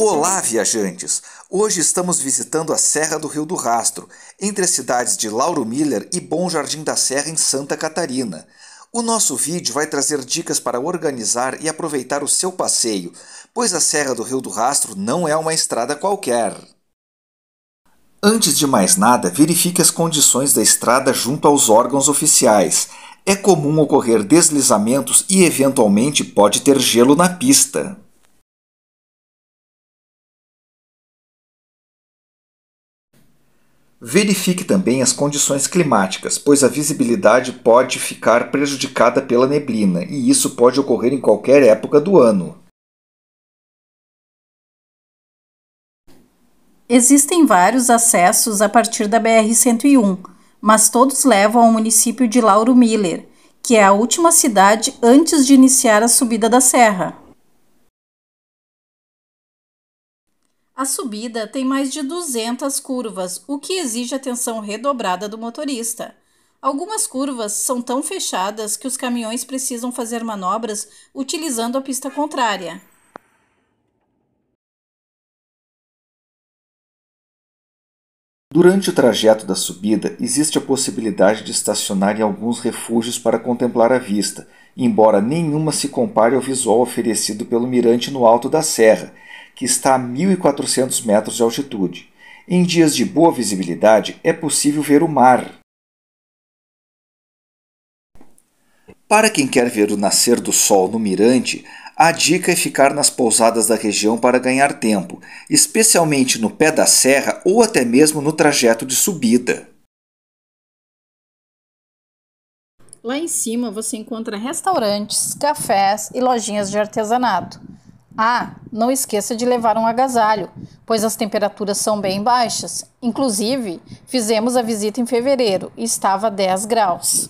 Olá, viajantes! Hoje estamos visitando a Serra do Rio do Rastro, entre as cidades de Lauro Miller e Bom Jardim da Serra, em Santa Catarina. O nosso vídeo vai trazer dicas para organizar e aproveitar o seu passeio, pois a Serra do Rio do Rastro não é uma estrada qualquer. Antes de mais nada, verifique as condições da estrada junto aos órgãos oficiais. É comum ocorrer deslizamentos e, eventualmente, pode ter gelo na pista. Verifique também as condições climáticas, pois a visibilidade pode ficar prejudicada pela neblina, e isso pode ocorrer em qualquer época do ano. Existem vários acessos a partir da BR-101, mas todos levam ao município de Lauro Miller, que é a última cidade antes de iniciar a subida da serra. A subida tem mais de 200 curvas, o que exige atenção redobrada do motorista. Algumas curvas são tão fechadas que os caminhões precisam fazer manobras utilizando a pista contrária. Durante o trajeto da subida, existe a possibilidade de estacionar em alguns refúgios para contemplar a vista embora nenhuma se compare ao visual oferecido pelo mirante no alto da serra, que está a 1.400 metros de altitude. Em dias de boa visibilidade, é possível ver o mar. Para quem quer ver o nascer do sol no mirante, a dica é ficar nas pousadas da região para ganhar tempo, especialmente no pé da serra ou até mesmo no trajeto de subida. Lá em cima você encontra restaurantes, cafés e lojinhas de artesanato. Ah, não esqueça de levar um agasalho, pois as temperaturas são bem baixas. Inclusive, fizemos a visita em fevereiro e estava a 10 graus.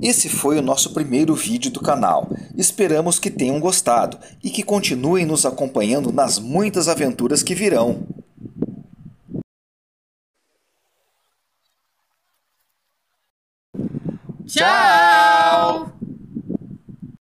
Esse foi o nosso primeiro vídeo do canal. Esperamos que tenham gostado e que continuem nos acompanhando nas muitas aventuras que virão. Tchau!